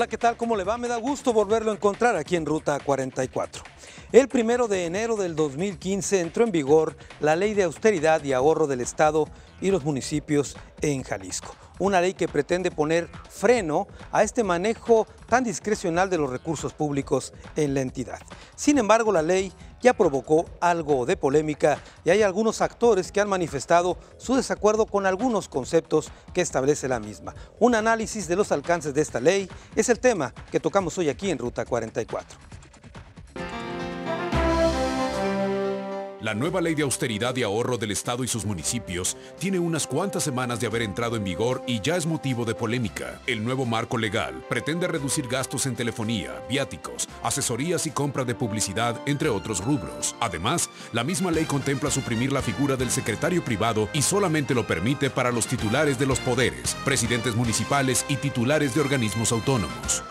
Hola, ¿qué tal? ¿Cómo le va? Me da gusto volverlo a encontrar aquí en Ruta 44. El primero de enero del 2015 entró en vigor la Ley de Austeridad y Ahorro del Estado y los municipios en Jalisco una ley que pretende poner freno a este manejo tan discrecional de los recursos públicos en la entidad. Sin embargo, la ley ya provocó algo de polémica y hay algunos actores que han manifestado su desacuerdo con algunos conceptos que establece la misma. Un análisis de los alcances de esta ley es el tema que tocamos hoy aquí en Ruta 44. La nueva ley de austeridad y ahorro del Estado y sus municipios tiene unas cuantas semanas de haber entrado en vigor y ya es motivo de polémica. El nuevo marco legal pretende reducir gastos en telefonía, viáticos, asesorías y compra de publicidad, entre otros rubros. Además, la misma ley contempla suprimir la figura del secretario privado y solamente lo permite para los titulares de los poderes, presidentes municipales y titulares de organismos autónomos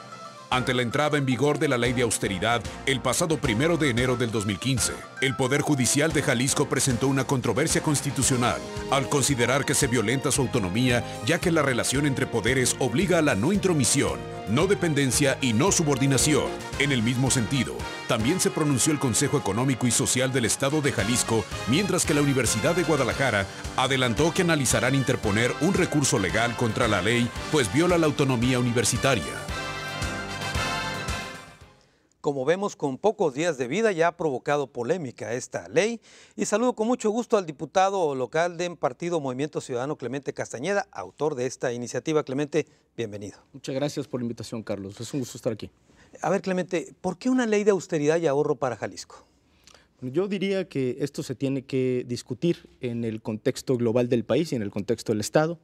ante la entrada en vigor de la ley de austeridad el pasado primero de enero del 2015. El Poder Judicial de Jalisco presentó una controversia constitucional al considerar que se violenta su autonomía ya que la relación entre poderes obliga a la no intromisión, no dependencia y no subordinación. En el mismo sentido, también se pronunció el Consejo Económico y Social del Estado de Jalisco, mientras que la Universidad de Guadalajara adelantó que analizarán interponer un recurso legal contra la ley, pues viola la autonomía universitaria como vemos con pocos días de vida ya ha provocado polémica esta ley. Y saludo con mucho gusto al diputado local del Partido Movimiento Ciudadano Clemente Castañeda, autor de esta iniciativa. Clemente, bienvenido. Muchas gracias por la invitación, Carlos. Es un gusto estar aquí. A ver, Clemente, ¿por qué una ley de austeridad y ahorro para Jalisco? Yo diría que esto se tiene que discutir en el contexto global del país y en el contexto del Estado.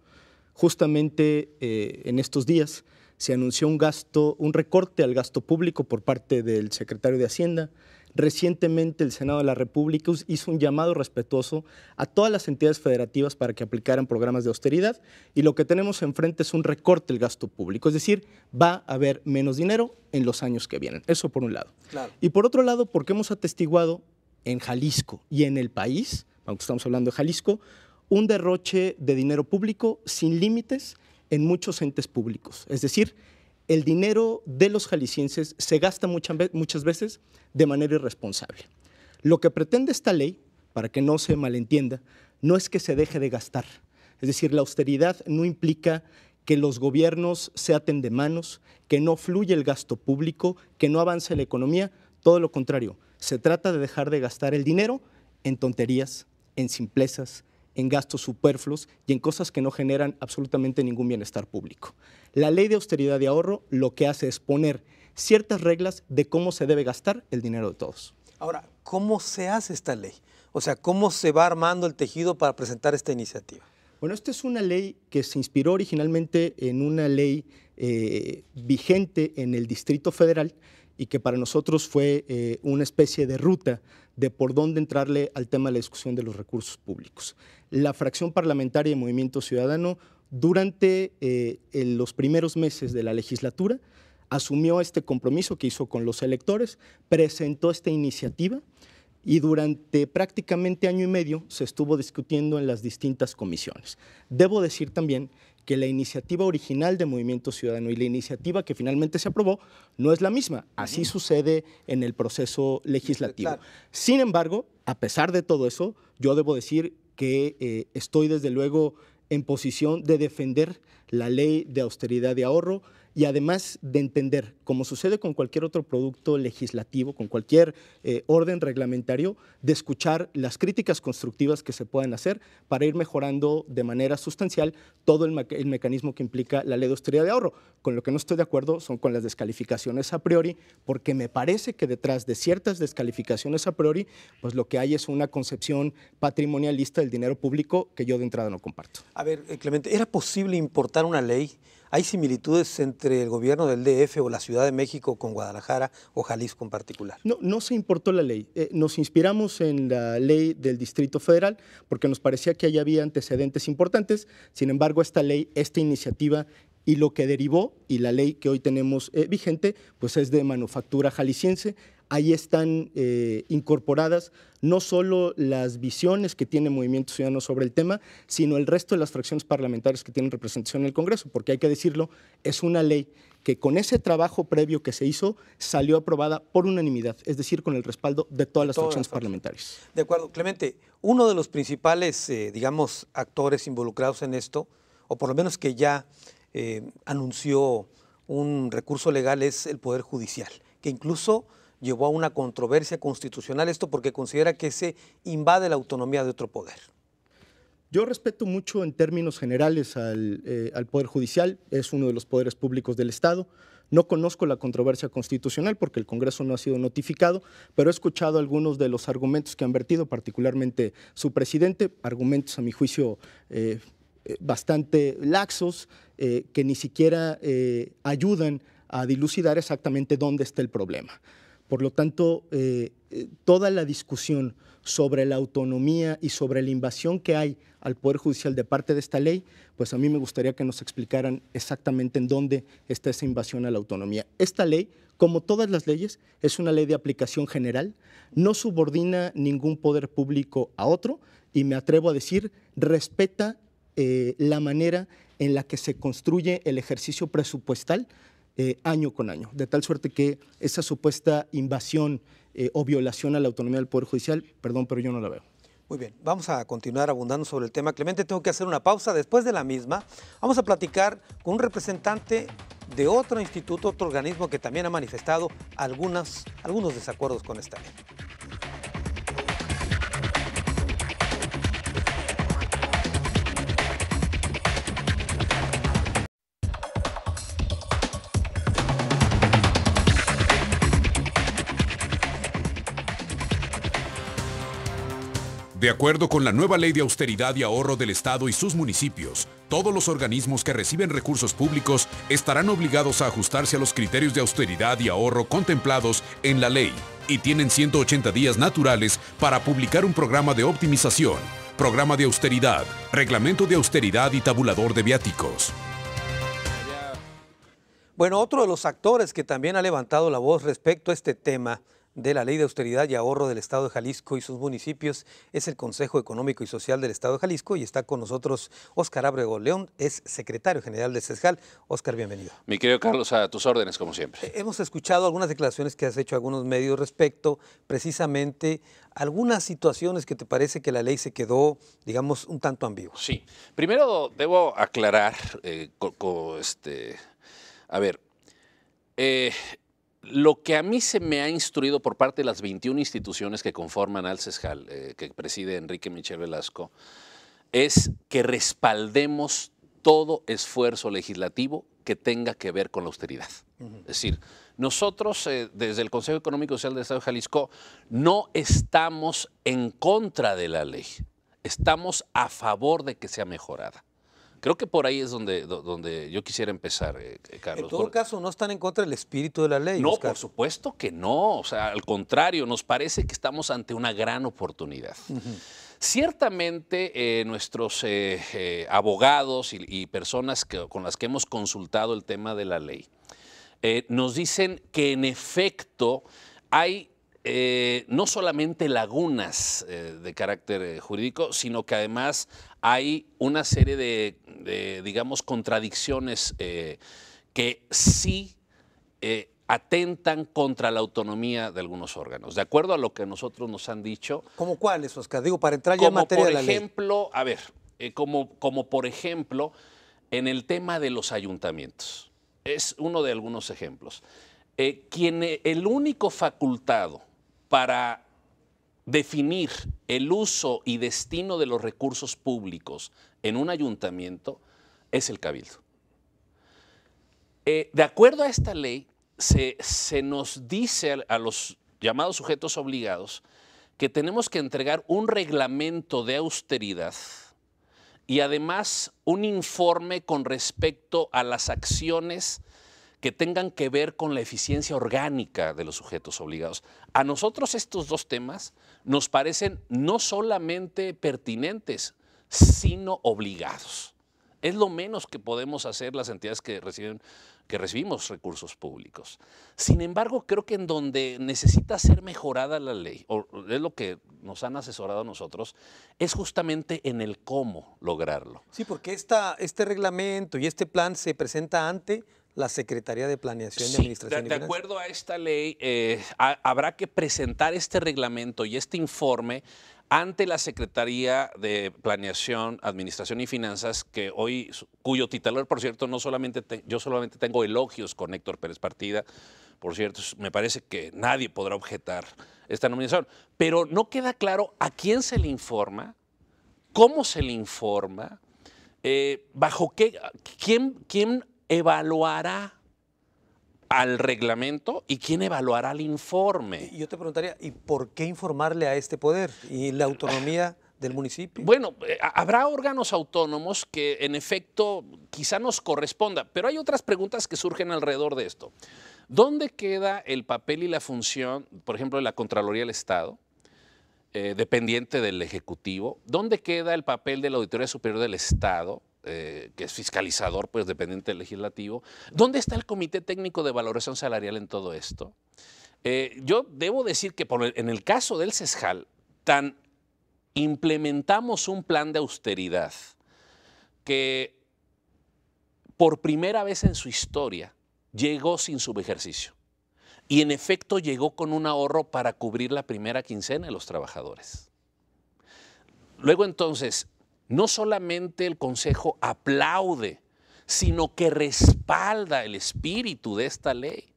Justamente eh, en estos días se anunció un gasto, un recorte al gasto público por parte del secretario de Hacienda. Recientemente el Senado de la República hizo un llamado respetuoso a todas las entidades federativas para que aplicaran programas de austeridad y lo que tenemos enfrente es un recorte del gasto público, es decir, va a haber menos dinero en los años que vienen. Eso por un lado. Y por otro lado, porque hemos atestiguado en Jalisco y en el país, aunque estamos hablando de Jalisco, un derroche de dinero público sin límites en muchos entes públicos. Es decir, el dinero de los jaliscienses se gasta muchas veces de manera irresponsable. Lo que pretende esta ley, para que no se malentienda, no es que se deje de gastar. Es decir, la austeridad no implica que los gobiernos se aten de manos, que no fluya el gasto público, que no avance la economía. Todo lo contrario, se trata de dejar de gastar el dinero en tonterías, en simplezas, en gastos superfluos y en cosas que no generan absolutamente ningún bienestar público. La ley de austeridad y ahorro lo que hace es poner ciertas reglas de cómo se debe gastar el dinero de todos. Ahora, ¿cómo se hace esta ley? O sea, ¿cómo se va armando el tejido para presentar esta iniciativa? Bueno, esta es una ley que se inspiró originalmente en una ley eh, vigente en el Distrito Federal y que para nosotros fue eh, una especie de ruta de por dónde entrarle al tema de la discusión de los recursos públicos. La fracción parlamentaria de Movimiento Ciudadano, durante eh, los primeros meses de la legislatura, asumió este compromiso que hizo con los electores, presentó esta iniciativa y durante prácticamente año y medio se estuvo discutiendo en las distintas comisiones. Debo decir también que la iniciativa original de Movimiento Ciudadano y la iniciativa que finalmente se aprobó no es la misma. Así sucede en el proceso legislativo. Sin embargo, a pesar de todo eso, yo debo decir que eh, estoy desde luego en posición de defender la ley de austeridad y ahorro y además de entender como sucede con cualquier otro producto legislativo, con cualquier eh, orden reglamentario, de escuchar las críticas constructivas que se puedan hacer para ir mejorando de manera sustancial todo el, mecanismo que implica la ley de austeridad de ahorro. Con lo que no estoy de acuerdo son con las descalificaciones a priori, porque me parece que detrás de ciertas descalificaciones a priori, pues lo que hay es una concepción patrimonialista del dinero público que yo de entrada no comparto. A ver, eh, Clemente, ¿era posible importar una ley? ¿Hay similitudes entre el gobierno del DF o la ciudad? de México con Guadalajara o Jalisco en particular? No, no se importó la ley. Eh, nos inspiramos en la ley del Distrito Federal porque nos parecía que ahí había antecedentes importantes. Sin embargo, esta ley, esta iniciativa y lo que derivó y la ley que hoy tenemos eh, vigente, pues es de manufactura jalisciense. Ahí están eh, incorporadas no solo las visiones que tiene Movimiento Ciudadano sobre el tema, sino el resto de las fracciones parlamentarias que tienen representación en el Congreso, porque hay que decirlo, es una ley que con ese trabajo previo que se hizo salió aprobada por unanimidad, es decir, con el respaldo de todas las parlamentarias. De acuerdo, Clemente, uno de los principales, eh, digamos, actores involucrados en esto, o por lo menos que ya eh, anunció un recurso legal, es el Poder Judicial, que incluso llevó a una controversia constitucional esto porque considera que se invade la autonomía de otro poder. Yo respeto mucho en términos generales eh, al, Poder Judicial, es uno de los poderes públicos del Estado. No conozco la controversia constitucional porque el Congreso no ha sido notificado, pero he escuchado algunos de los argumentos que han vertido, particularmente su presidente, argumentos a mi juicio eh, eh, bastante laxos, que ni siquiera ayudan a dilucidar exactamente dónde está el problema. Por lo tanto, eh, eh, toda la discusión sobre la autonomía y sobre la invasión que hay al Poder Judicial de parte de esta ley, pues a mí me gustaría que nos explicaran exactamente en dónde está esa invasión a la autonomía. Esta ley, como todas las leyes, es una ley de aplicación general, no subordina ningún poder público a otro y me atrevo a decir, respeta eh, la manera en la que se construye el ejercicio presupuestal eh, año con año, de tal suerte que esa supuesta invasión eh, o violación a la autonomía del Poder Judicial, perdón, pero yo no la veo. Muy bien, vamos a continuar abundando sobre el tema. Clemente, tengo que hacer una pausa. Después de la misma, vamos a platicar con un representante de otro instituto, otro organismo que también ha manifestado algunos desacuerdos con esta ley. De acuerdo con la nueva ley de austeridad y ahorro del Estado y sus municipios, todos los organismos que reciben recursos públicos estarán obligados a ajustarse a los criterios de austeridad y ahorro contemplados en la ley y tienen 180 días naturales para publicar un programa de optimización, programa de austeridad, reglamento de austeridad y tabulador de viáticos. Bueno, otro de los actores que también ha levantado la voz respecto a este tema de la Ley de Austeridad y Ahorro del Estado de Jalisco y sus municipios es el Consejo Económico y Social del Estado de Jalisco y está con nosotros Óscar Abrego León, es secretario general de CESJAL. Óscar, bienvenido. Mi querido Carlos, a tus órdenes, como siempre. Eh, hemos escuchado algunas declaraciones que has hecho algunos medios respecto precisamente algunas situaciones que te parece que la ley se quedó, digamos, un tanto ambigua. Sí. Primero debo aclarar, eh, este, a ver, eh, lo que a mí se me ha instruido por parte de las 21 instituciones que conforman al eh, que preside Enrique Michel Velasco, es que respaldemos todo esfuerzo legislativo que tenga que ver con la austeridad. Es decir, nosotros eh, desde el Consejo Económico y Social del Estado de Jalisco no estamos en contra de la ley, estamos a favor de que sea mejorada. Creo que por ahí es donde, donde yo quisiera empezar, eh, eh, Carlos. En todo caso, no están en contra del espíritu de la ley. No, por supuesto que no. O sea, al contrario, nos parece que estamos ante una gran oportunidad. Ciertamente eh, nuestros abogados y, personas con las que hemos consultado el tema de la ley nos dicen que en efecto hay no solamente lagunas de carácter jurídico, sino que además hay una serie de, digamos, contradicciones eh, que sí eh, atentan contra la autonomía de algunos órganos, de acuerdo a lo que nosotros nos han dicho. ¿Cómo cuáles, Oscar? Digo, para entrar ya en materia de la ejemplo, A ver, eh, como, como por ejemplo, en el tema de los ayuntamientos. Es uno de algunos ejemplos. quien, el único facultado para definir el uso y destino de los recursos públicos en un ayuntamiento es el cabildo. Eh, de acuerdo a esta ley, se, nos dice a, a los llamados sujetos obligados que tenemos que entregar un reglamento de austeridad y además un informe con respecto a las acciones que tengan que ver con la eficiencia orgánica de los sujetos obligados. A nosotros estos dos temas nos parecen no solamente pertinentes, sino obligados. Es lo menos que podemos hacer las entidades que, reciben, que recibimos recursos públicos. Sin embargo, creo que en donde necesita ser mejorada la ley, o es lo que nos han asesorado nosotros, es justamente en el cómo lograrlo. Sí, porque este reglamento y este plan se presenta ante la Secretaría de Planeación y Administración. De, de acuerdo a esta ley, eh, habrá que presentar este reglamento y este informe ante la Secretaría de Planeación, Administración y Finanzas, que hoy, cuyo titular, por cierto, no solamente yo solamente tengo elogios con Héctor Pérez Partida, por cierto, me parece que nadie podrá objetar esta nominación, pero no queda claro a quién se le informa, cómo se le informa, eh, bajo qué, quién, quién evaluará al reglamento y quién evaluará el informe. Yo te preguntaría, ¿y por qué informarle a este poder y la autonomía del municipio? Bueno, eh, habrá órganos autónomos que en efecto quizá nos corresponda, pero hay otras preguntas que surgen alrededor de esto. ¿Dónde queda el papel y la función, por ejemplo, de la Contraloría del Estado, eh, dependiente del Ejecutivo? ¿Dónde queda el papel de la Auditoría Superior del Estado? Eh, que es fiscalizador, pues dependiente del legislativo. ¿Dónde está el Comité Técnico de Valoración Salarial en todo esto? Eh, yo debo decir que en el caso del CESJAL, tan implementamos un plan de austeridad que por primera vez en su historia llegó sin subejercicio. Y en efecto llegó con un ahorro para cubrir la primera quincena de los trabajadores. Luego entonces, no solamente el Consejo aplaude, sino que respalda el espíritu de esta ley.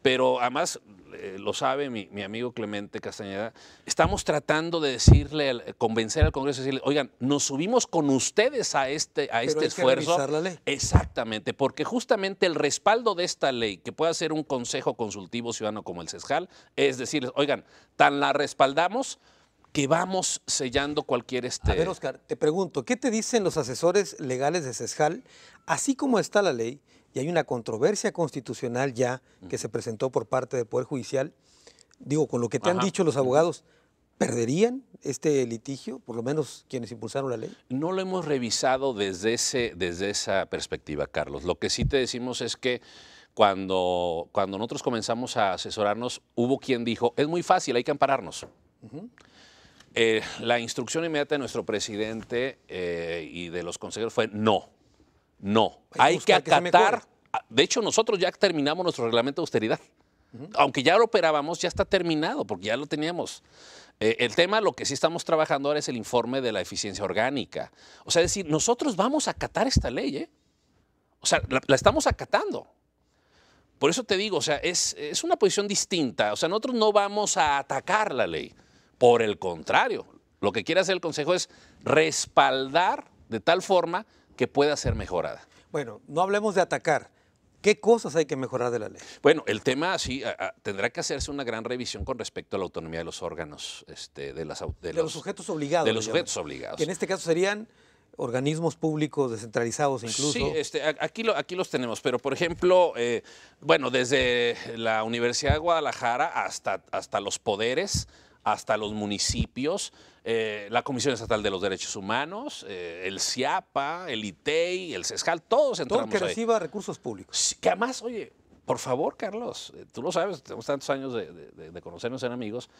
Pero además, eh, lo sabe mi, amigo Clemente Castañeda, estamos tratando de decirle, convencer al Congreso, decirle, oigan, nos subimos con ustedes a este, a este esfuerzo. la ley. Exactamente, porque justamente el respaldo de esta ley, que pueda ser un Consejo Consultivo Ciudadano como el CESJAL, es decirles, oigan, tan la respaldamos que vamos sellando cualquier este. A ver, este, Oscar, te pregunto, ¿qué te dicen los asesores legales de CESJAL? Así como está la ley, y hay una controversia constitucional ya que se presentó por parte del Poder Judicial, digo, con lo que te han dicho los abogados, ¿Perderían este litigio, por lo menos quienes impulsaron la ley? No lo hemos revisado desde, ese, desde esa perspectiva, Carlos. Lo que sí te decimos es que cuando, cuando nosotros comenzamos a asesorarnos, hubo quien dijo, es muy fácil, hay que ampararnos. Eh, la instrucción inmediata de nuestro presidente eh, y de los consejeros fue no, no. Hay, que acatar. Ah, de hecho, nosotros ya terminamos nuestro reglamento de austeridad. Aunque ya lo operábamos, ya está terminado, porque ya lo teníamos. Eh, el tema, lo que sí estamos trabajando ahora es el informe de la eficiencia orgánica. O sea, decir, nosotros vamos a acatar esta ley, O sea, la, estamos acatando. Por eso te digo, o sea, es, es una posición distinta. O sea, nosotros no vamos a atacar la ley. Por el contrario, lo que quiere hacer el Consejo es respaldar de tal forma que pueda ser mejorada. Bueno, no hablemos de atacar. ¿Qué cosas hay que mejorar de la ley? Bueno, el tema sí tendrá que hacerse una gran revisión con respecto a la autonomía de los órganos, este, de, las, los, sujetos obligados. De los sujetos obligados. Que en este caso serían organismos públicos descentralizados incluso. Sí, este, aquí, los tenemos, pero por ejemplo, eh, bueno, desde la Universidad de Guadalajara hasta, hasta los poderes hasta los municipios, eh, la Comisión Estatal de los Derechos Humanos, eh, el CIAPA, el ITEI, e el CESCAL, todos entramos Todo que reciba recursos públicos. que además, oye, por favor, Carlos, eh, tú lo sabes, tenemos tantos años de, conocernos en amigos,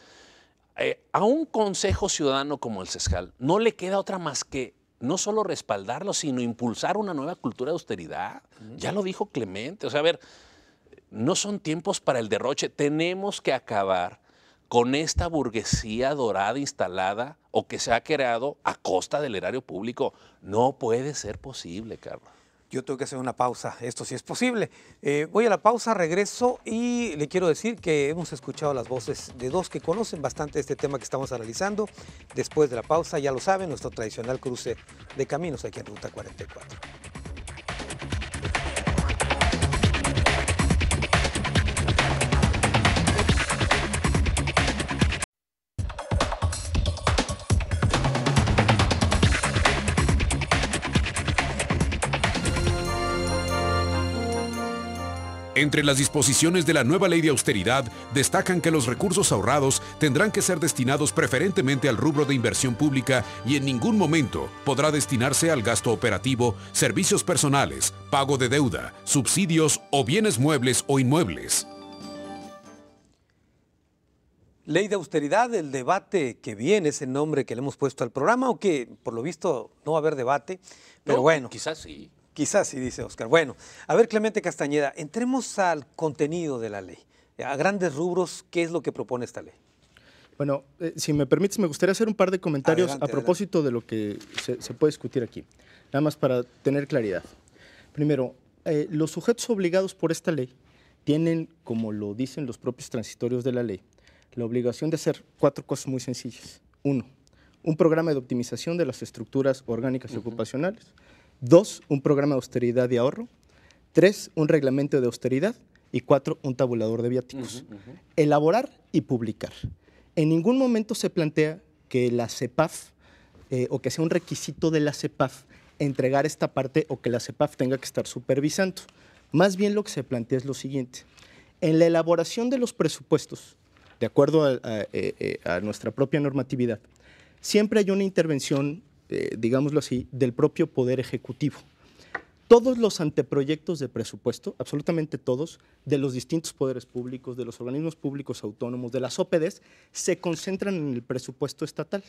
a un consejo ciudadano como el CESCAL no le queda otra más que no solo respaldarlo, sino impulsar una nueva cultura de austeridad. Ya lo dijo Clemente, o sea, a ver, no son tiempos para el derroche, tenemos que acabar con esta burguesía dorada instalada o que se ha creado a costa del erario público. No puede ser posible, Carlos. Yo tengo que hacer una pausa, esto sí es posible. Eh, voy a la pausa, regreso y le quiero decir que hemos escuchado las voces de dos que conocen bastante este tema que estamos analizando. Después de la pausa, ya lo saben, nuestro tradicional cruce de caminos aquí en Ruta 44. Entre las disposiciones de la nueva ley de austeridad destacan que los recursos ahorrados tendrán que ser destinados preferentemente al rubro de inversión pública y en ningún momento podrá destinarse al gasto operativo, servicios personales, pago de deuda, subsidios o bienes muebles o inmuebles. Ley de austeridad, el debate que viene es el nombre que le hemos puesto al programa, o que por lo visto no va a haber debate, pero bueno. Quizás sí. Quizás sí, dice Oscar. Bueno, a ver, Clemente Castañeda, entremos al contenido de la ley. A grandes rubros, ¿qué es lo que propone esta ley? Bueno, eh, si me permites, me gustaría hacer un par de comentarios a propósito de lo que se, puede discutir aquí, nada más para tener claridad. Primero, eh, los sujetos obligados por esta ley tienen, como lo dicen los propios transitorios de la ley, la obligación de hacer cuatro cosas muy sencillas. Uno, un programa de optimización de las estructuras orgánicas y ocupacionales. Dos, un programa de austeridad y ahorro. Tres, un reglamento de austeridad. Y cuatro, un tabulador de viáticos. Elaborar y publicar. En ningún momento se plantea que la CEPAF eh, o que sea un requisito de la CEPAF entregar esta parte o que la CEPAF tenga que estar supervisando. Más bien lo que se plantea es lo siguiente. En la elaboración de los presupuestos, de acuerdo a, eh, eh, a nuestra propia normatividad, siempre hay una intervención eh, digámoslo así, del propio Poder Ejecutivo. Todos los anteproyectos de presupuesto, absolutamente todos, de los distintos poderes públicos, de los organismos públicos autónomos, de las OPDs, se concentran en el presupuesto estatal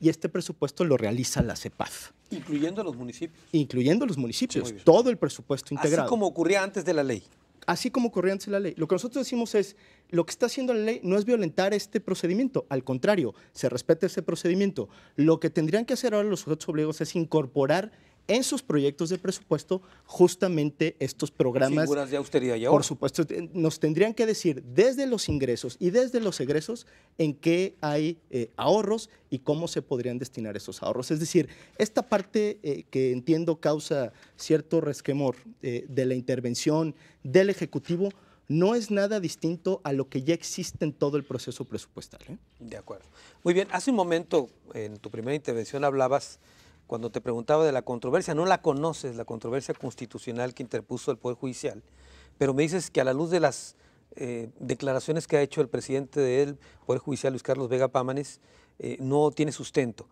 y este presupuesto lo realiza la CEPAD. Incluyendo los municipios. Incluyendo los municipios, todo el presupuesto integrado. Así como ocurría antes de la ley así como ocurría antes la ley. Lo que nosotros decimos es, lo que está haciendo la ley no es violentar este procedimiento, al contrario, se respeta ese procedimiento. Lo que tendrían que hacer ahora los sujetos obligados es incorporar en sus proyectos de presupuesto justamente estos programas. Figuras de austeridad y Por supuesto, eh, nos tendrían que decir desde los ingresos y desde los egresos en qué hay eh, ahorros y cómo se podrían destinar esos ahorros. Es decir, esta parte eh, que entiendo causa cierto resquemor de la intervención del Ejecutivo no es nada distinto a lo que ya existe en todo el proceso presupuestal. De acuerdo. Muy bien, hace un momento en tu primera intervención hablabas cuando te preguntaba de la controversia, no la conoces, la controversia constitucional que interpuso el Poder Judicial, pero me dices que a la luz de las eh, declaraciones que ha hecho el presidente del Poder Judicial, Luis Carlos Vega Pámanes, eh, no tiene sustento.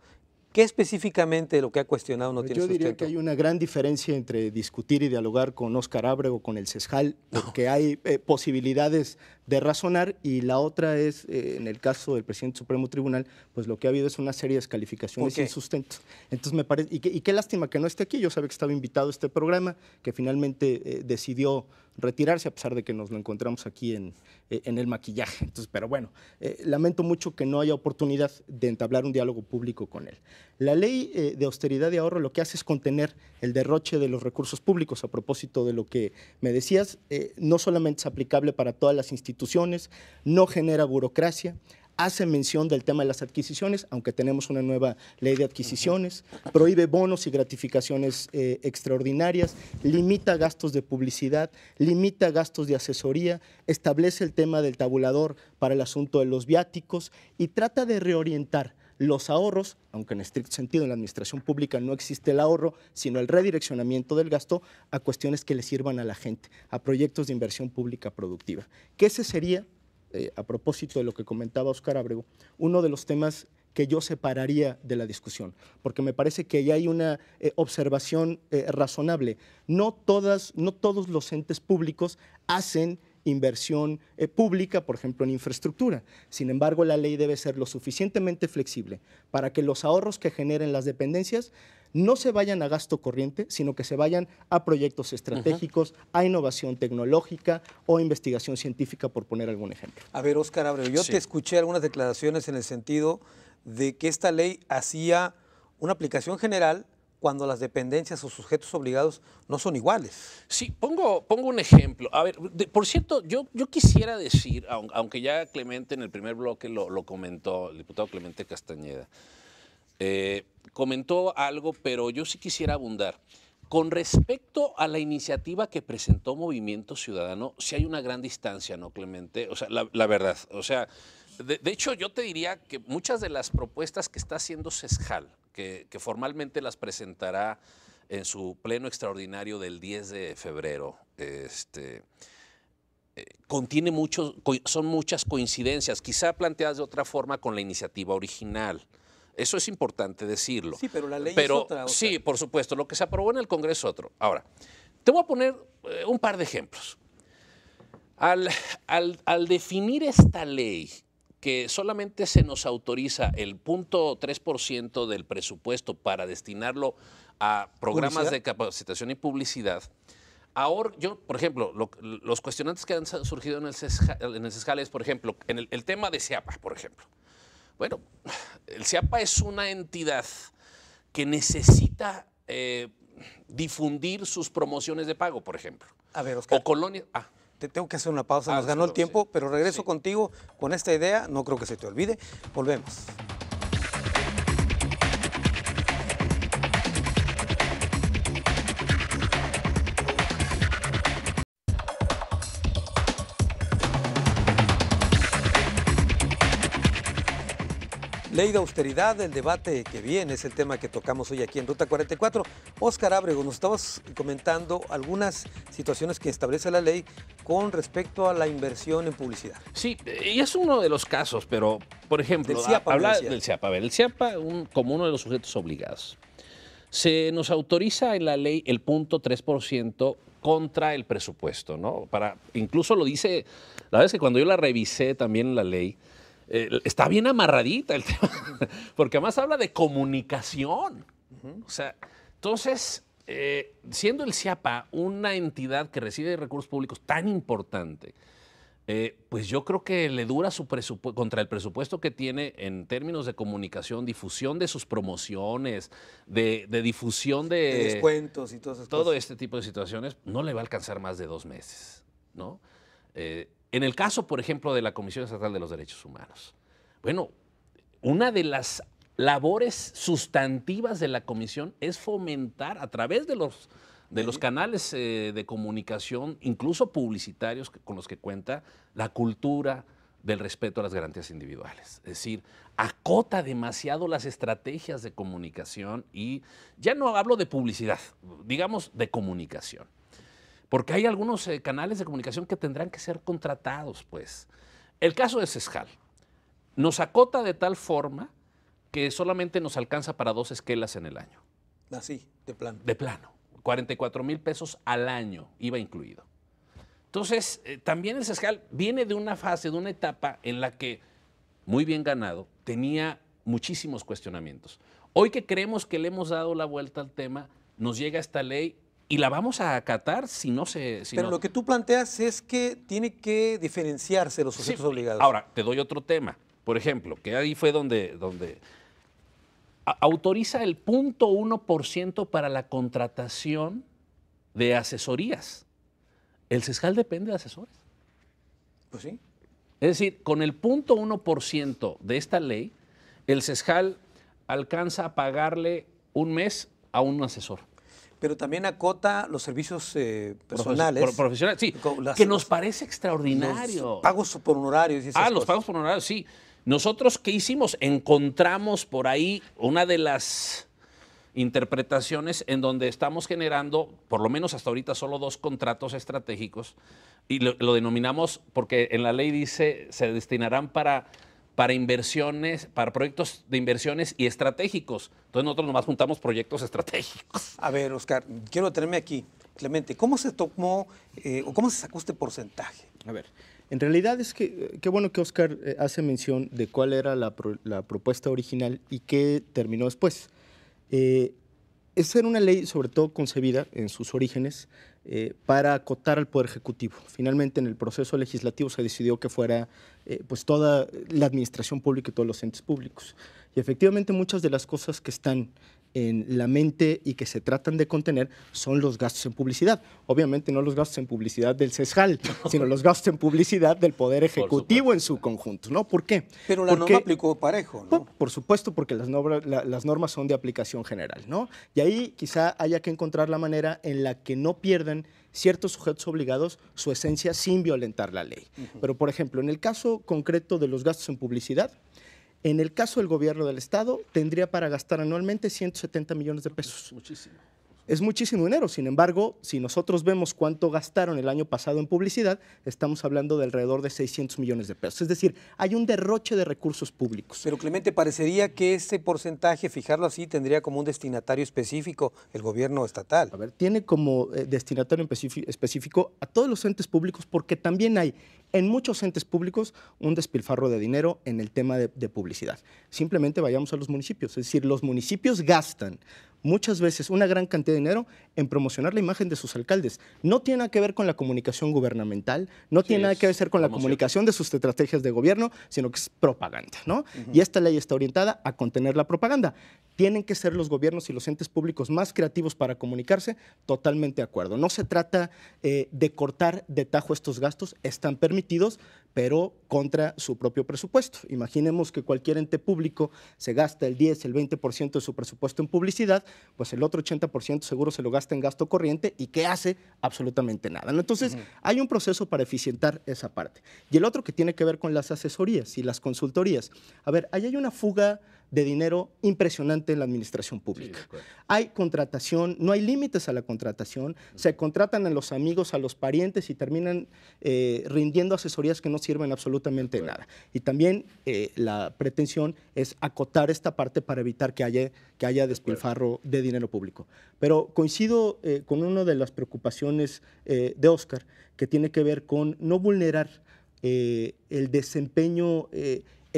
¿Qué específicamente lo que ha cuestionado no pues tiene sustento? Yo diría que hay una gran diferencia entre discutir y dialogar con Oscar Ábrego o con el CESJAL, porque hay eh, posibilidades de razonar y la otra es, eh, en el caso del presidente Supremo Tribunal, pues lo que ha habido es una serie de descalificaciones sin sustento. Entonces me parece, y, qué lástima que no esté aquí, yo sabía que estaba invitado a este programa, que finalmente eh, decidió retirarse, a pesar de que nos lo encontramos aquí en, eh, el maquillaje. Entonces, pero bueno, eh, lamento mucho que no haya oportunidad de entablar un diálogo público con él. La ley eh, de austeridad y ahorro lo que hace es contener el derroche de los recursos públicos. A propósito de lo que me decías, no solamente es aplicable para todas las instituciones, no genera burocracia, hace mención del tema de las adquisiciones, aunque tenemos una nueva ley de adquisiciones, prohíbe bonos y gratificaciones eh, extraordinarias, limita gastos de publicidad, limita gastos de asesoría, establece el tema del tabulador para el asunto de los viáticos y trata de reorientar los ahorros, aunque en estricto sentido en la administración pública no existe el ahorro, sino el redireccionamiento del gasto a cuestiones que le sirvan a la gente, a proyectos de inversión pública productiva. ¿Qué ese sería eh, a propósito de lo que comentaba Oscar Abreu, uno de los temas que yo separaría de la discusión, porque me parece que ya hay una eh, observación eh, razonable. No, todas, no todos los entes públicos hacen inversión pública, por ejemplo, en infraestructura. Sin embargo, la ley debe ser lo suficientemente flexible para que los ahorros que generen las dependencias no se vayan a gasto corriente, sino que se vayan a proyectos estratégicos, a innovación tecnológica o investigación científica, por poner algún ejemplo. A ver, Oscar Abreu, yo te escuché algunas declaraciones en el sentido de que esta ley hacía una aplicación general cuando las dependencias o sujetos obligados no son iguales. Sí, pongo, pongo un ejemplo. A ver, por cierto, yo, yo quisiera decir, aunque ya Clemente en el primer bloque lo, lo comentó, el diputado Clemente Castañeda, eh, comentó algo, pero yo sí quisiera abundar. Con respecto a la iniciativa que presentó Movimiento Ciudadano, sí hay una gran distancia, ¿no, Clemente? O sea, la, verdad, o sea, de, hecho yo te diría que muchas de las propuestas que está haciendo Sesjal, que, que formalmente las presentará en su pleno extraordinario del 10 de febrero, este, eh, contiene muchos, son muchas coincidencias, quizá planteadas de otra forma con la iniciativa original. Eso es importante decirlo. Sí, pero la ley es otra. Sí, por supuesto. Lo que se aprobó en el Congreso es otro. Ahora, te voy a poner eh, un par de ejemplos. Al, definir esta ley, que solamente se nos autoriza el 0.3% del presupuesto para destinarlo a programas de capacitación y publicidad, ahora yo, por ejemplo, los cuestionantes que han surgido en el, e e es, por ejemplo, en el, tema de SEAPA, por ejemplo. Bueno, el CIAPA es una entidad que necesita eh, difundir sus promociones de pago, por ejemplo. A ver, Oscar. O Colonia. Ah. Te tengo que hacer una pausa, nos ah, ganó el tiempo, pero regreso contigo con esta idea, no creo que se te olvide. Volvemos. Ley de austeridad, el debate que viene es el tema que tocamos hoy aquí en Ruta 44. Óscar Abrego, nos estabas comentando algunas situaciones que establece la ley con respecto a la inversión en publicidad. Sí, y es uno de los casos, pero por ejemplo, habla del CIAPA. Ver, el CIAPA un, como uno de los sujetos obligados. Se nos autoriza en la ley el punto 3% contra el presupuesto, ¿no? Para, incluso lo dice, la verdad es que cuando yo la revisé también la ley, eh, está bien amarradita el tema, porque además habla de comunicación. O sea, entonces, eh, siendo el CIAPA una entidad que recibe recursos públicos tan importante, eh, pues yo creo que le dura su presupuesto contra el presupuesto que tiene en términos de comunicación, difusión de sus promociones, de, difusión de, descuentos y todas esas todo este tipo de situaciones, no le va a alcanzar más de dos meses, ¿no? En el caso, por ejemplo, de la Comisión Estatal de los Derechos Humanos, bueno, una de las labores sustantivas de la comisión es fomentar a través de los, canales eh, de comunicación, incluso publicitarios con los que cuenta, la cultura del respeto a las garantías individuales. Es decir, acota demasiado las estrategias de comunicación y ya no hablo de publicidad, digamos de comunicación. Porque hay algunos eh, canales de comunicación que tendrán que ser contratados, pues. El caso de Sescal nos acota de tal forma que solamente nos alcanza para dos esquelas en el año. Así, ah, de plano. De plano. 44 mil pesos al año iba incluido. Entonces, eh, también el Sescal viene de una fase, de una etapa en la que, muy bien ganado, tenía muchísimos cuestionamientos. Hoy que creemos que le hemos dado la vuelta al tema, nos llega esta ley y la vamos a acatar si no se... Pero lo que tú planteas es que tiene que diferenciarse los sujetos obligados. Ahora, te doy otro tema. Por ejemplo, que ahí fue donde, donde autoriza el 0.1% para la contratación de asesorías. El CESCAL depende de asesores. Pues sí. Es decir, con el 0.1% de esta ley, el CESCAL alcanza a pagarle un mes a un asesor pero también acota los servicios eh, personales. profesionales, sí. que nos parece extraordinario. Los pagos por honorarios. Y ah, los pagos por honorarios, sí. Nosotros, ¿qué hicimos? Encontramos por ahí una de las interpretaciones en donde estamos generando, por lo menos hasta ahorita, solo dos contratos estratégicos y lo denominamos, porque en la ley dice, se destinarán para para inversiones, para proyectos de inversiones y estratégicos. Entonces nosotros nomás juntamos proyectos estratégicos. A ver, Oscar, quiero tenerme aquí. Clemente, ¿cómo se tomó eh, o cómo se sacó este porcentaje? A ver, en realidad es que eh, qué bueno que Oscar eh, hace mención de cuál era la, propuesta original y qué terminó después. esa era una ley sobre todo concebida en sus orígenes eh, para acotar al Poder Ejecutivo. Finalmente, en el proceso legislativo se decidió que fuera eh, pues toda la administración pública y todos los entes públicos. Y efectivamente, muchas de las cosas que están en la mente y que se tratan de contener son los gastos en publicidad. Obviamente no los gastos en publicidad del CESJAL, sino los gastos en publicidad del Poder Ejecutivo en su conjunto, ¿no? ¿Por qué? Pero la norma aplicó parejo, ¿no? Por, supuesto, porque las, normas son de aplicación general, ¿no? Y ahí quizá haya que encontrar la manera en la que no pierdan ciertos sujetos obligados su esencia sin violentar la ley. Pero, por ejemplo, en el caso concreto de los gastos en publicidad, en el caso del gobierno del Estado, tendría para gastar anualmente 170 millones de pesos. Muchísimo. Es muchísimo dinero, sin embargo, si nosotros vemos cuánto gastaron el año pasado en publicidad, estamos hablando de alrededor de 600 millones de pesos. Es decir, hay un derroche de recursos públicos. Pero Clemente, parecería que ese porcentaje, fijarlo así, tendría como un destinatario específico el gobierno estatal. A ver, tiene como eh, destinatario específico a todos los entes públicos porque también hay en muchos entes públicos un despilfarro de dinero en el tema de, publicidad. Simplemente vayamos a los municipios, es decir, los municipios gastan muchas veces una gran cantidad de dinero en promocionar la imagen de sus alcaldes. No tiene nada que ver con la comunicación gubernamental, no tiene nada que ver con la comunicación de sus estrategias de gobierno, sino que es propaganda, ¿no? Y esta ley está orientada a contener la propaganda. Tienen que ser los gobiernos y los entes públicos más creativos para comunicarse, totalmente de acuerdo. No se trata eh, de cortar de tajo estos gastos, están permitidos, pero contra su propio presupuesto. Imaginemos que cualquier ente público se gasta el 10, el 20% de su presupuesto en publicidad, pues el otro 80% seguro se lo gasta en gasto corriente y que hace absolutamente nada. Entonces, hay un proceso para eficientar esa parte. Y el otro que tiene que ver con las asesorías y las consultorías. A ver, ahí hay una fuga de dinero impresionante en la administración pública. hay contratación, no hay límites a la contratación, se contratan a los amigos, a los parientes y terminan eh, rindiendo asesorías que no sirven absolutamente nada. Y también eh, la pretensión es acotar esta parte para evitar que haya, que haya despilfarro de dinero público. Pero coincido eh, con una de las preocupaciones de Oscar, que tiene que ver con no vulnerar el desempeño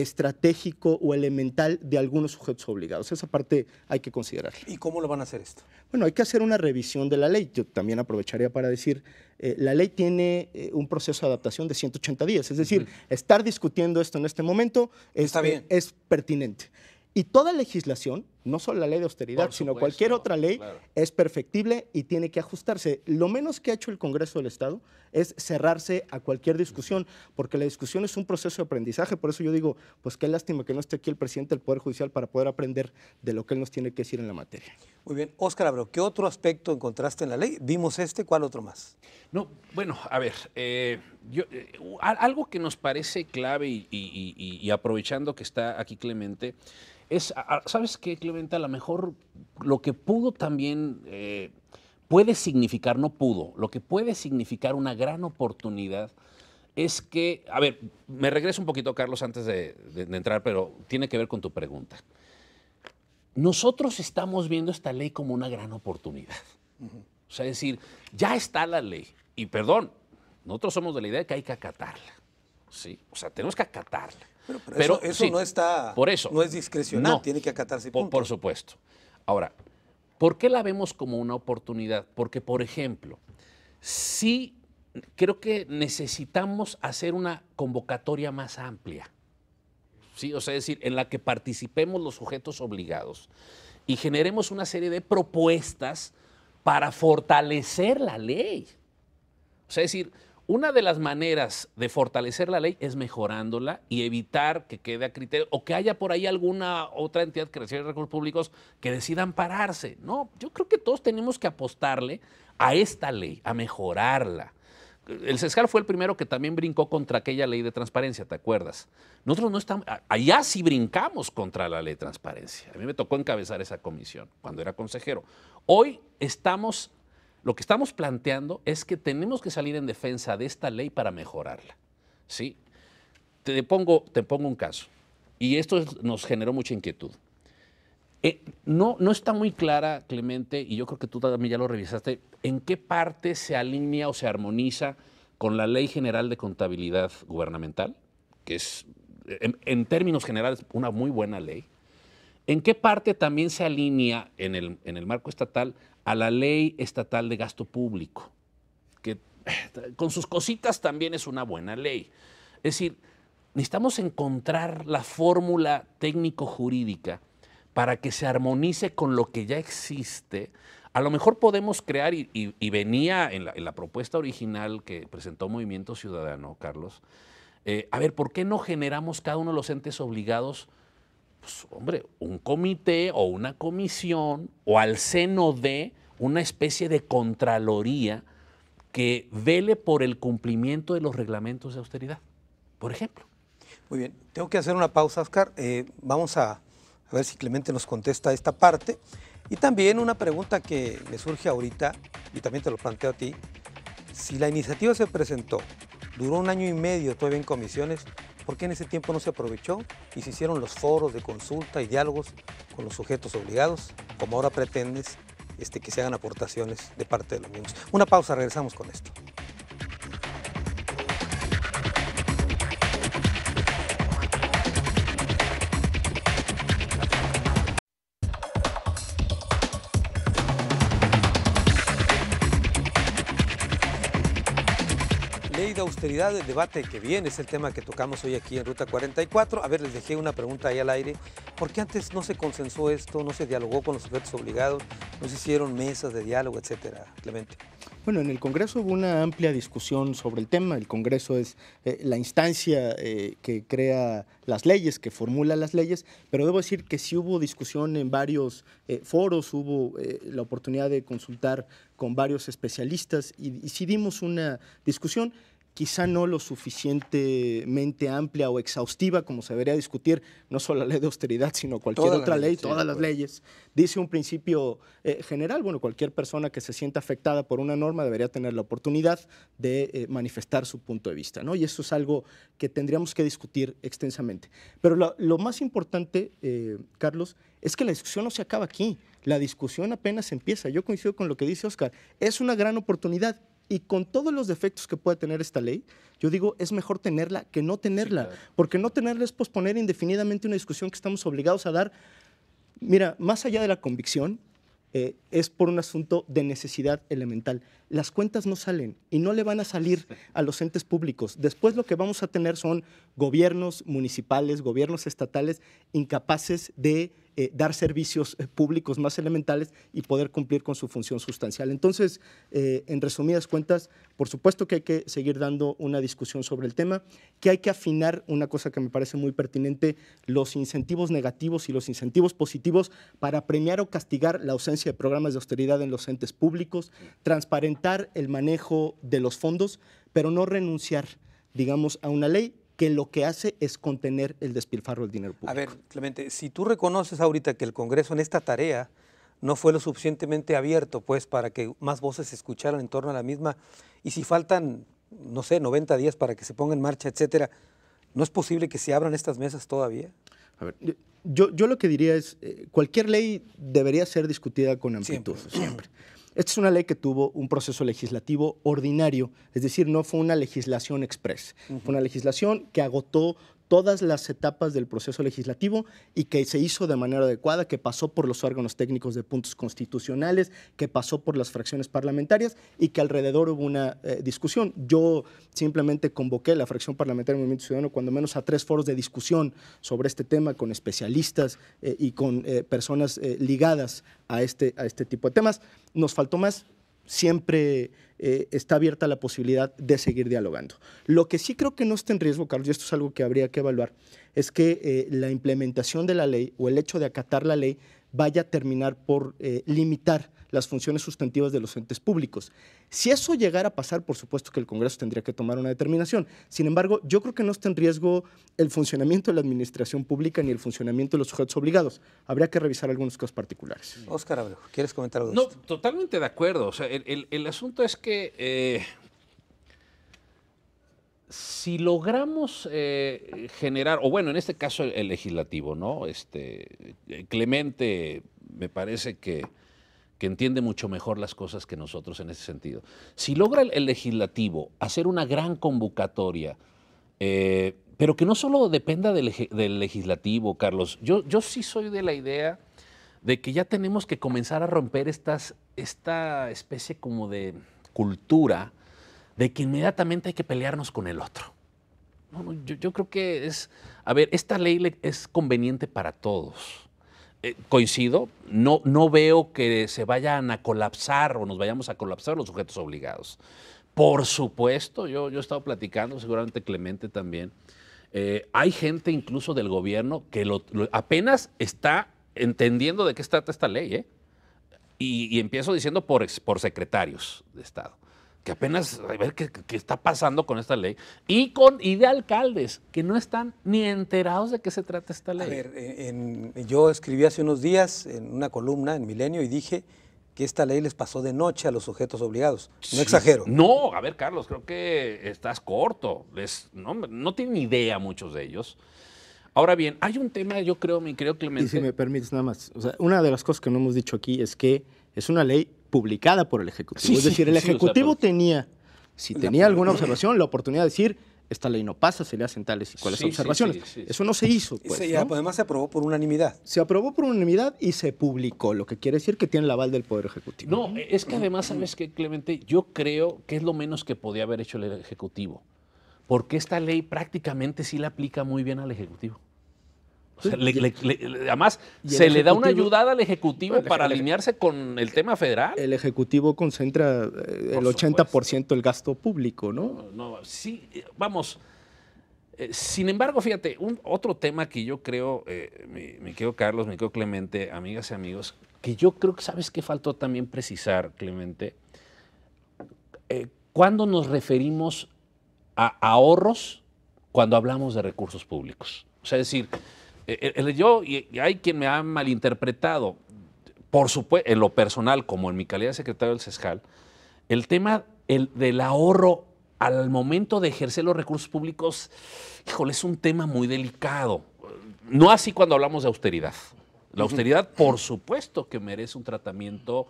estratégico o elemental de algunos sujetos obligados. Esa parte hay que considerar. ¿Y cómo lo van a hacer esto? Bueno, hay que hacer una revisión de la ley. Yo también aprovecharía para decir, eh, la ley tiene eh, un proceso de adaptación de 180 días. Es decir, estar discutiendo esto en este momento eh, es pertinente. Y toda legislación no solo la ley de austeridad, sino cualquier otra ley, es perfectible y tiene que ajustarse. Lo menos que ha hecho el Congreso del Estado es cerrarse a cualquier discusión, porque la discusión es un proceso de aprendizaje. Por eso yo digo, pues qué lástima que no esté aquí el presidente del Poder Judicial para poder aprender de lo que él nos tiene que decir en la materia. Muy bien. Óscar Abreu, ¿qué otro aspecto encontraste en la ley? Dimos este, ¿cuál otro más? No, bueno, a ver, eh, eh, algo que nos parece clave y, y aprovechando que está aquí Clemente, es, ¿sabes qué, Clemente? a lo mejor lo que pudo también, eh, puede significar, no pudo, lo que puede significar una gran oportunidad es que, a ver, me regreso un poquito, Carlos, antes de, entrar, pero tiene que ver con tu pregunta. Nosotros estamos viendo esta ley como una gran oportunidad. O sea, es decir, ya está la ley. Y perdón, nosotros somos de la idea de que hay que acatarla. ¿sí? O sea, tenemos que acatarla. Pero, eso, no está. No es discrecional, tiene que acatarse. Por, por supuesto. Ahora, ¿por qué la vemos como una oportunidad? Porque, por ejemplo, sí creo que necesitamos hacer una convocatoria más amplia. ¿sí? O sea, decir, en la que participemos los sujetos obligados y generemos una serie de propuestas para fortalecer la ley. O sea, es decir, una de las maneras de fortalecer la ley es mejorándola y evitar que quede a criterio o que haya por ahí alguna otra entidad que recibe recursos públicos que decidan pararse. No, yo creo que todos tenemos que apostarle a esta ley, a mejorarla. El CESCAR fue el primero que también brincó contra aquella ley de transparencia, ¿te acuerdas? Nosotros no estamos, allá sí brincamos contra la ley de transparencia. A mí me tocó encabezar esa comisión cuando era consejero. Hoy estamos lo que estamos planteando es que tenemos que salir en defensa de esta ley para mejorarla. ¿sí? Te, pongo, te pongo un caso, y esto nos generó mucha inquietud. Eh, no, no está muy clara, Clemente, y yo creo que tú también ya lo revisaste, en qué parte se alinea o se armoniza con la Ley General de Contabilidad Gubernamental, que es, en, en términos generales, una muy buena ley. ¿En qué parte también se alinea en el, en el marco estatal a la ley estatal de gasto público, que eh, con sus cositas también es una buena ley. Es decir, necesitamos encontrar la fórmula técnico-jurídica para que se armonice con lo que ya existe. A lo mejor podemos crear, y, venía en la, propuesta original que presentó Movimiento Ciudadano, Carlos, eh, a ver, ¿por qué no generamos cada uno de los entes obligados pues, hombre, un comité o una comisión o al seno de una especie de contraloría que vele por el cumplimiento de los reglamentos de austeridad, por ejemplo. Muy bien, tengo que hacer una pausa, Oscar. Eh, vamos a, a, ver si Clemente nos contesta esta parte. Y también una pregunta que me surge ahorita, y también te lo planteo a ti. Si la iniciativa se presentó, duró un año y medio todavía en comisiones, ¿Por qué en ese tiempo no se aprovechó y se hicieron los foros de consulta y diálogos con los sujetos obligados, como ahora pretendes este, que se hagan aportaciones de parte de los mismos? Una pausa, regresamos con esto. el debate que viene es el tema que tocamos hoy aquí en Ruta 44. A ver, les dejé una pregunta ahí al aire. ¿Por qué antes no se consensó esto, no se dialogó con los sujetos obligados, no se hicieron mesas de diálogo, etcétera, Clemente? Bueno, en el Congreso hubo una amplia discusión sobre el tema. El Congreso es eh, la instancia eh, que crea las leyes, que formula las leyes, pero debo decir que sí hubo discusión en varios eh, foros, hubo la oportunidad de consultar con varios especialistas y, y sí dimos una discusión quizá no lo suficientemente amplia o exhaustiva como se debería discutir, no solo la ley de austeridad, sino cualquier otra ley, todas las leyes. Dice un principio eh, general, bueno, cualquier persona que se sienta afectada por una norma debería tener la oportunidad de eh, manifestar su punto de vista, ¿no? Y eso es algo que tendríamos que discutir extensamente. Pero lo, más importante, eh, Carlos, es que la discusión no se acaba aquí, la discusión apenas empieza. Yo coincido con lo que dice Oscar, es una gran oportunidad y con todos los defectos que pueda tener esta ley, yo digo, es mejor tenerla que no tenerla, porque no tenerla es posponer indefinidamente una discusión que estamos obligados a dar. Mira, más allá de la convicción, eh, es por un asunto de necesidad elemental. Las cuentas no salen y no le van a salir a los entes públicos. Después lo que vamos a tener son gobiernos municipales, gobiernos estatales incapaces de eh, dar servicios eh, públicos más elementales y poder cumplir con su función sustancial. Entonces, eh, en resumidas cuentas, por supuesto que hay que seguir dando una discusión sobre el tema, que hay que afinar una cosa que me parece muy pertinente, los incentivos negativos y los incentivos positivos para premiar o castigar la ausencia de programas de austeridad en los entes públicos, transparentar el manejo de los fondos, pero no renunciar digamos, a una ley que lo que hace es contener el despilfarro del dinero público. A ver, Clemente, si tú reconoces ahorita que el Congreso en esta tarea no fue lo suficientemente abierto, pues, para que más voces se escucharan en torno a la misma, y si faltan, no sé, 90 días para que se ponga en marcha, etcétera, ¿no es posible que se abran estas mesas todavía? A ver, yo, yo lo que diría es, eh, cualquier ley debería ser discutida con amplitud, siempre. Esta es una ley que tuvo un proceso legislativo ordinario, es decir, no fue una legislación express, fue una legislación que agotó todas las etapas del proceso legislativo y que se hizo de manera adecuada, que pasó por los órganos técnicos de puntos constitucionales, que pasó por las fracciones parlamentarias y que alrededor hubo una eh, discusión. Yo simplemente convoqué la fracción parlamentaria del Movimiento Ciudadano cuando menos a tres foros de discusión sobre este tema con especialistas eh, y con eh, personas ligadas a este, a este tipo de temas. Nos faltó más, siempre eh, está abierta la posibilidad de seguir dialogando. Lo que sí creo que no está en riesgo, Carlos, y esto es algo que habría que evaluar, es que eh, la implementación de la ley o el hecho de acatar la ley vaya a terminar por eh, limitar las funciones sustantivas de los entes públicos. Si eso llegara a pasar, por supuesto que el Congreso tendría que tomar una determinación. Sin embargo, yo creo que no está en riesgo el funcionamiento de la administración pública ni el funcionamiento de los sujetos obligados. Habría que revisar algunos casos particulares. Oscar Abreu, ¿quieres comentar algo? No, totalmente de acuerdo. O sea, el, asunto es que... Eh, si logramos eh, generar, o bueno, en este caso el, legislativo, ¿no? Este, eh, Clemente me parece que, entiende mucho mejor las cosas que nosotros en ese sentido. Si logra el, legislativo hacer una gran convocatoria, eh, pero que no solo dependa del, legislativo, Carlos, yo, sí soy de la idea de que ya tenemos que comenzar a romper estas, esta especie como de cultura de que inmediatamente hay que pelearnos con el otro. yo, creo que es, a ver, esta ley es conveniente para todos. Eh, coincido, no, no veo que se vayan a colapsar o nos vayamos a colapsar los sujetos obligados. Por supuesto, yo, yo he estado platicando, seguramente Clemente también. Eh, hay gente incluso del gobierno que apenas está entendiendo de qué trata esta ley, ¿eh? y, empiezo diciendo por, por secretarios de Estado que apenas a ver qué, está pasando con esta ley, y, con, de alcaldes que no están ni enterados de qué se trata esta ley. A ver, eh, yo escribí hace unos días en una columna en Milenio y dije que esta ley les pasó de noche a los sujetos obligados. No exagero. No, a ver, Carlos, creo que estás corto. Les, no, no tienen idea muchos de ellos. Ahora bien, hay un tema, yo creo, mi creo que... Y si me permites nada más, una de las cosas que no hemos dicho aquí es que es una ley publicada por el Ejecutivo. es decir, el Ejecutivo tenía, si tenía alguna observación, la oportunidad de decir, esta ley no pasa, se le hacen tales y cuáles observaciones. Eso no se hizo. Pues, Además se aprobó por unanimidad. Se aprobó por unanimidad y se publicó, lo que quiere decir que tiene el aval del Poder Ejecutivo. No, es que además, ¿sabes qué, Clemente? Yo creo que es lo menos que podía haber hecho el Ejecutivo, porque esta ley prácticamente sí la aplica muy bien al Ejecutivo además, se le da una ayudada al Ejecutivo para alinearse con el tema federal. El Ejecutivo concentra eh, el 80% del gasto público, ¿no? No, sí, eh, vamos. Eh, sin embargo, fíjate, un, otro tema que yo creo, me mi, Carlos, me quedo, Clemente, amigas y amigos, que yo creo que sabes que faltó también precisar, Clemente, cuando nos referimos a ahorros cuando hablamos de recursos públicos. O sea, es decir, eh, eh, eh, yo, y hay quien me ha malinterpretado, por supuesto, en lo personal, como en mi calidad de secretario del CESCAL, el tema el, del ahorro al momento de ejercer los recursos públicos, híjole, es un tema muy delicado. No así cuando hablamos de austeridad. La austeridad, por supuesto, que merece un tratamiento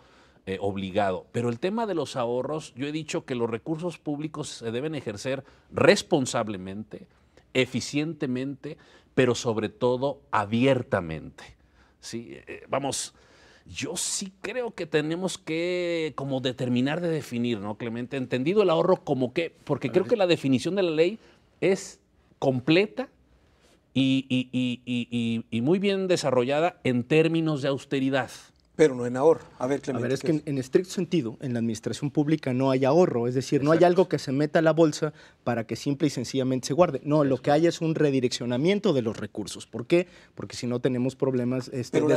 obligado. Pero el tema de los ahorros, yo he dicho que los recursos públicos se deben ejercer responsablemente, eficientemente, pero sobre todo abiertamente. ¿sí? Eh, vamos, yo sí creo que tenemos que como determinar de definir, ¿no, Clemente? Entendido el ahorro como que, porque creo que la definición de la ley es completa y, y muy bien desarrollada en términos de austeridad. Pero no en ahorro. A ver, es que En, estricto sentido, en la administración pública no hay ahorro, es decir, no hay algo que se meta a la bolsa para que simple y sencillamente se guarde. No, lo que hay es un redireccionamiento de los recursos. ¿Por qué? Porque si no tenemos problemas de porque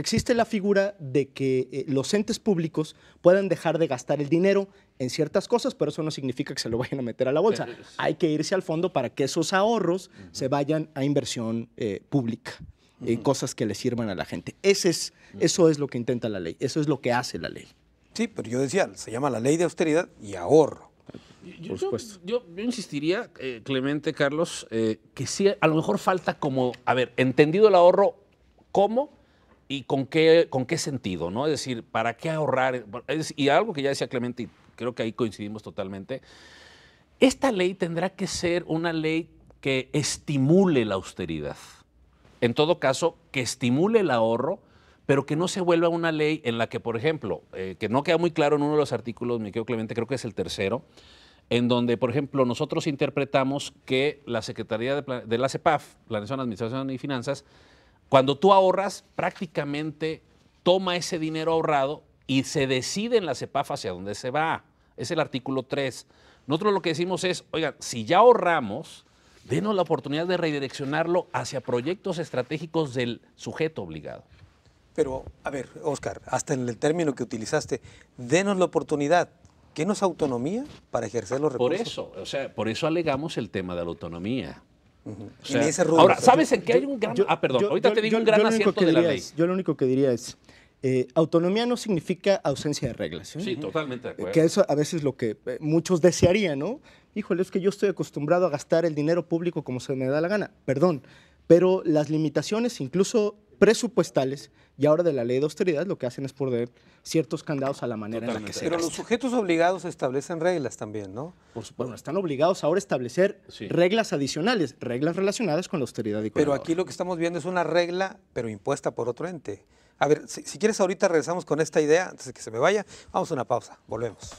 existe la figura de que eh, los entes públicos puedan dejar de gastar el dinero en ciertas cosas, pero eso no significa que se lo vayan a meter a la bolsa. Hay que irse al fondo para que esos ahorros se vayan a inversión eh, pública y cosas que le sirvan a la gente. es, Eso es lo que intenta la ley, eso es lo que hace la ley. Sí, pero yo decía, se llama la ley de austeridad y ahorro. Yo, Yo, insistiría, eh, Clemente, Carlos, eh, que sí, a lo mejor falta como, a ver, entendido el ahorro, ¿cómo? ¿Y con qué, con qué sentido? ¿no? Es decir, ¿para qué ahorrar? y algo que ya decía Clemente, y creo que ahí coincidimos totalmente, esta ley tendrá que ser una ley que estimule la austeridad en todo caso, que estimule el ahorro, pero que no se vuelva una ley en la que, por ejemplo, eh, que no queda muy claro en uno de los artículos, me querido Clemente, creo que es el tercero, en donde, por ejemplo, nosotros interpretamos que la Secretaría de, la CEPAF, Planeación, Administración y Finanzas, cuando tú ahorras, prácticamente toma ese dinero ahorrado y se decide en la CEPAF hacia dónde se va. Es el artículo 3. Nosotros lo que decimos es, oigan, si ya ahorramos, denos la oportunidad de redireccionarlo hacia proyectos estratégicos del sujeto obligado. Pero, a ver, Oscar, hasta en el término que utilizaste, denos la oportunidad. ¿Qué nos autonomía para ejercer los recursos? Por eso, o sea, por eso alegamos el tema de la autonomía. ahora, ¿sabes en qué hay un gran... ah, perdón, ahorita te digo un gran acierto de la ley. yo lo único que diría es, eh, autonomía no significa ausencia de reglas. ¿eh? Sí, totalmente de eh, acuerdo. Que eso a veces es lo que muchos desearían, ¿no? Híjole, es que yo estoy acostumbrado a gastar el dinero público como se me da la gana. Perdón, pero las limitaciones, incluso presupuestales, y ahora de la ley de austeridad, lo que hacen es poner ciertos candados a la manera en la que se Pero los sujetos obligados establecen reglas también, ¿no? Por supuesto. Bueno, están obligados ahora a establecer reglas adicionales, reglas relacionadas con la austeridad y Pero aquí lo que estamos viendo es una regla, pero impuesta por otro ente. A ver, si, quieres ahorita regresamos con esta idea, antes de que se me vaya, vamos a una pausa, volvemos.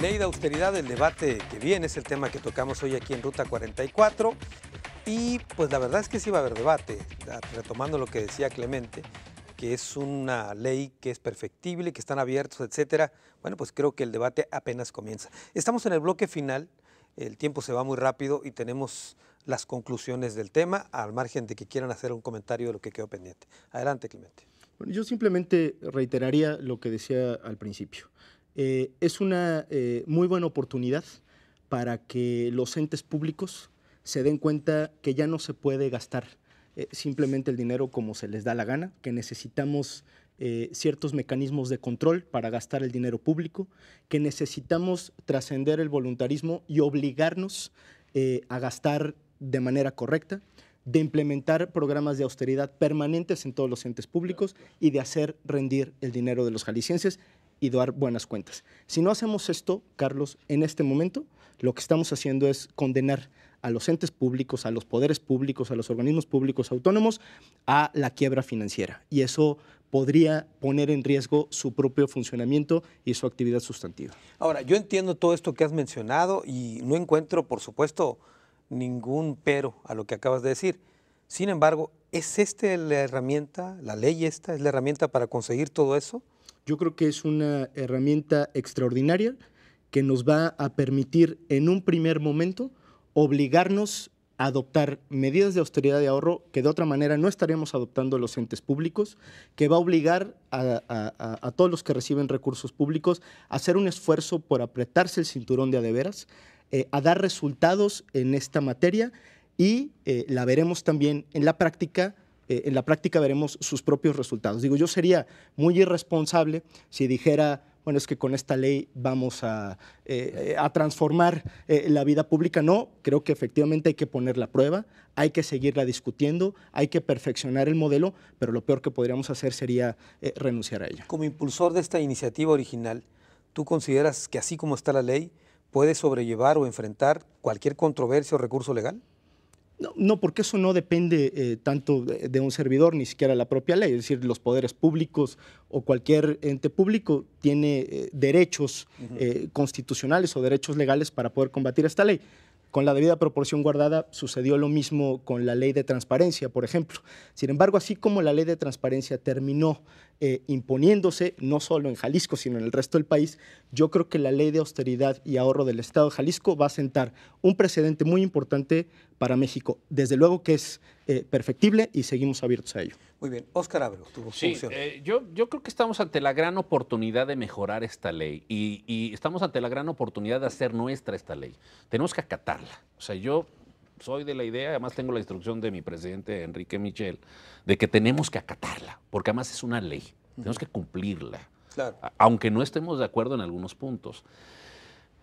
Ley de austeridad, el debate que viene es el tema que tocamos hoy aquí en Ruta 44. Y pues la verdad es que sí va a haber debate, ah, retomando lo que decía Clemente, que es una ley que es perfectible, que están abiertos, etcétera. Bueno, pues creo que el debate apenas comienza. Estamos en el bloque final, el tiempo se va muy rápido y tenemos las conclusiones del tema, al margen de que quieran hacer un comentario de lo que quedó pendiente. Adelante, Clemente. Bueno, yo simplemente reiteraría lo que decía al principio. Eh, es una eh, muy buena oportunidad para que los entes públicos se den cuenta que ya no se puede gastar eh, simplemente el dinero como se les da la gana, que necesitamos eh, ciertos mecanismos de control para gastar el dinero público, que necesitamos trascender el voluntarismo y obligarnos eh, a gastar de manera correcta, de implementar programas de austeridad permanentes en todos los entes públicos y de hacer rendir el dinero de los jaliscienses y dar buenas cuentas. Si no hacemos esto, Carlos, en este momento, lo que estamos haciendo es condenar a los entes públicos, a los poderes públicos, a los organismos públicos autónomos, a la quiebra financiera. Y eso podría poner en riesgo su propio funcionamiento y su actividad sustantiva. Ahora, yo entiendo todo esto que has mencionado y no encuentro, por supuesto, ningún pero a lo que acabas de decir. Sin embargo, ¿es esta la herramienta, la ley esta, es la herramienta para conseguir todo eso? Yo creo que es una herramienta extraordinaria que nos va a permitir en un primer momento obligarnos a adoptar medidas de austeridad de ahorro que de otra manera no estaremos adoptando los entes públicos, que va a obligar a, todos los que reciben recursos públicos a hacer un esfuerzo por apretarse el cinturón de adeveras, eh, a dar resultados en esta materia y eh, la veremos también en la práctica eh, en la práctica veremos sus propios resultados. Digo, yo sería muy irresponsable si dijera bueno, es que con esta ley vamos a, eh, transformar eh, la vida pública. No, creo que efectivamente hay que ponerla a prueba, hay que seguirla discutiendo, hay que perfeccionar el modelo, pero lo peor que podríamos hacer sería eh, renunciar a ella. Como impulsor de esta iniciativa original, ¿tú consideras que así como está la ley, puede sobrellevar o enfrentar cualquier controversia o recurso legal? No, porque eso no depende eh, tanto de, un servidor, ni siquiera la propia ley. Es decir, los poderes públicos o cualquier ente público tiene eh, derechos eh, constitucionales o derechos legales para poder combatir esta ley. Con la debida proporción guardada sucedió lo mismo con la ley de transparencia, por ejemplo. Sin embargo, así como la ley de transparencia terminó eh, imponiéndose, no solo en Jalisco, sino en el resto del país, yo creo que la ley de austeridad y ahorro del Estado de Jalisco va a sentar un precedente muy importante para México. Desde luego que es eh, perfectible y seguimos abiertos a ello. Muy bien, Óscar Abreu, tu sí, eh, yo, creo que estamos ante la gran oportunidad de mejorar esta ley y, y, estamos ante la gran oportunidad de hacer nuestra esta ley. Tenemos que acatarla. O sea, yo soy de la idea, además tengo la instrucción de mi presidente Enrique Michel, de que tenemos que acatarla, porque además es una ley, tenemos que cumplirla, claro. aunque no estemos de acuerdo en algunos puntos.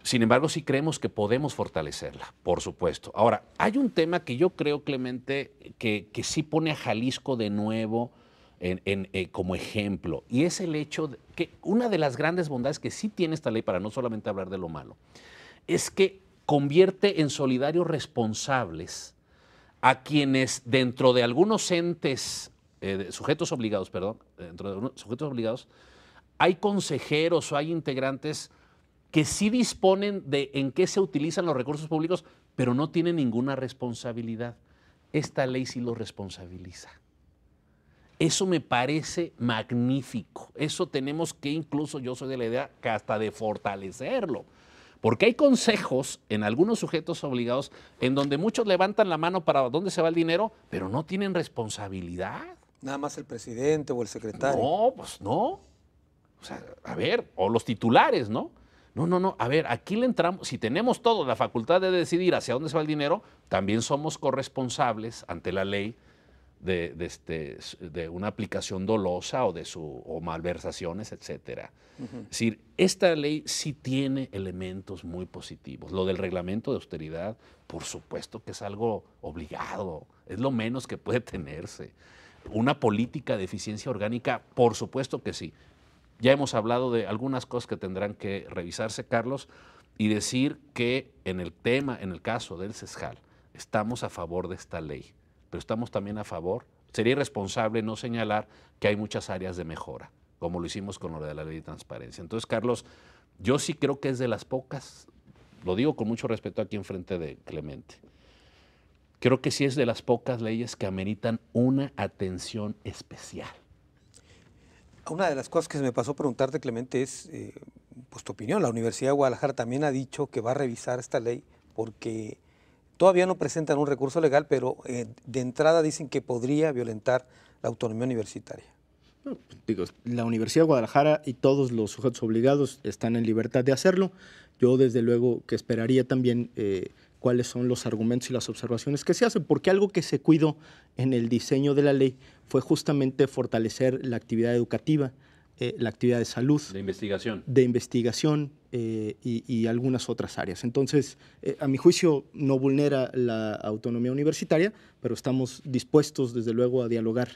Sin embargo, sí creemos que podemos fortalecerla, por supuesto. Ahora, hay un tema que yo creo, Clemente, que, sí pone a Jalisco de nuevo eh, como ejemplo, y es el hecho de que una de las grandes bondades que sí tiene esta ley, para no solamente hablar de lo malo, es que convierte en solidarios responsables a quienes dentro de algunos entes, eh, sujetos obligados, perdón, dentro de sujetos obligados, hay consejeros o hay integrantes que sí disponen de en qué se utilizan los recursos públicos, pero no tienen ninguna responsabilidad. Esta ley sí los responsabiliza. Eso me parece magnífico. Eso tenemos que incluso, yo soy de la idea, que hasta de fortalecerlo. Porque hay consejos en algunos sujetos obligados en donde muchos levantan la mano para dónde se va el dinero, pero no tienen responsabilidad. Nada más el presidente o el secretario. No, pues no. O sea, a ver, o los titulares, ¿no? No, no, no. A ver, aquí le entramos, si tenemos todos la facultad de decidir hacia dónde se va el dinero, también somos corresponsables ante la ley de, este, de una aplicación dolosa o de su malversaciones, etcétera. Es decir, esta ley sí tiene elementos muy positivos. Lo del reglamento de austeridad, por supuesto que es algo obligado, es lo menos que puede tenerse. Una política de eficiencia orgánica, por supuesto que sí, ya hemos hablado de algunas cosas que tendrán que revisarse, Carlos, y decir que en el tema, en el caso del CESJAL, estamos a favor de esta ley, pero estamos también a favor. Sería irresponsable no señalar que hay muchas áreas de mejora, como lo hicimos con lo de la ley de transparencia. Entonces, Carlos, yo sí creo que es de las pocas, lo digo con mucho respeto aquí enfrente de Clemente, creo que sí es de las pocas leyes que ameritan una atención especial. Una de las cosas que se me pasó preguntarte, Clemente, es eh, pues, tu opinión. La Universidad de Guadalajara también ha dicho que va a revisar esta ley porque todavía no presentan un recurso legal, pero eh, de entrada dicen que podría violentar la autonomía universitaria. Pues, digo, la Universidad de Guadalajara y todos los sujetos obligados están en libertad de hacerlo. Yo desde luego que esperaría también eh, cuáles son los argumentos y las observaciones que se hacen, porque algo que se cuidó en el diseño de la ley fue justamente fortalecer la actividad educativa, eh, la actividad de salud. De investigación. De investigación eh, y, algunas otras áreas. Entonces, eh, a mi juicio, no vulnera la autonomía universitaria, pero estamos dispuestos, desde luego, a dialogar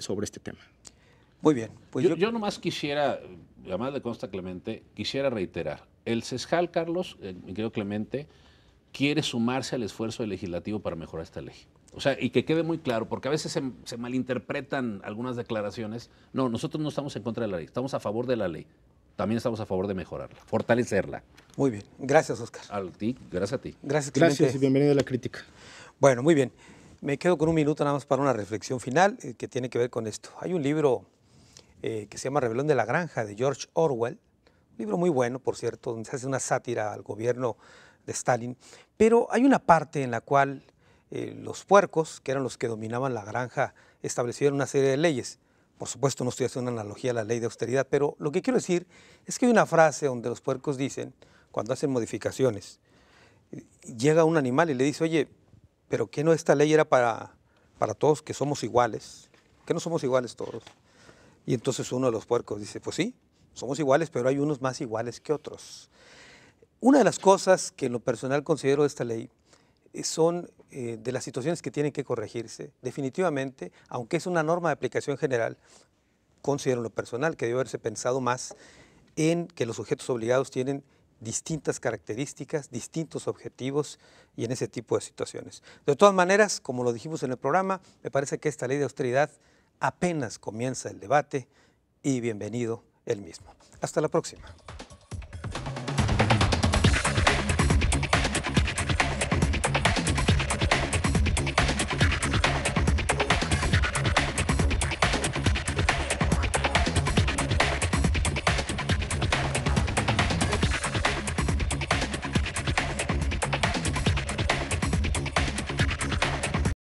sobre este tema. Muy bien. Pues yo, nomás quisiera, además de consta Clemente, quisiera reiterar, el CESJAL, Carlos, mi querido Clemente, quiere sumarse al esfuerzo legislativo para mejorar esta ley. O sea, y que quede muy claro, porque a veces se, malinterpretan algunas declaraciones. No, nosotros no estamos en contra de la ley, estamos a favor de la ley. También estamos a favor de mejorarla, fortalecerla. Muy bien, gracias Oscar. A ti, gracias a ti. Gracias, Gracias y bienvenido a la crítica. Bueno, muy bien. Me quedo con un minuto nada más para una reflexión final eh, que tiene que ver con esto. Hay un libro eh, que se llama Rebelión de la Granja de George Orwell, un libro muy bueno, por cierto, donde se hace una sátira al gobierno de Stalin, pero hay una parte en la cual eh, los puercos, que eran los que dominaban la granja, establecieron una serie de leyes. Por supuesto, no estoy haciendo una analogía a la ley de austeridad, pero lo que quiero decir es que hay una frase donde los puercos dicen, cuando hacen modificaciones, llega un animal y le dice, oye, pero qué no esta ley era para, para todos, que somos iguales, que no somos iguales todos. Y entonces uno de los puercos dice, pues sí, somos iguales, pero hay unos más iguales que otros. Una de las cosas que en lo personal considero de esta ley son eh, de las situaciones que tienen que corregirse. Definitivamente, aunque es una norma de aplicación general, considero lo personal que debe haberse pensado más en que los sujetos obligados tienen distintas características, distintos objetivos y en ese tipo de situaciones. De todas maneras, como lo dijimos en el programa, me parece que esta ley de austeridad apenas comienza el debate y bienvenido el mismo. Hasta la próxima.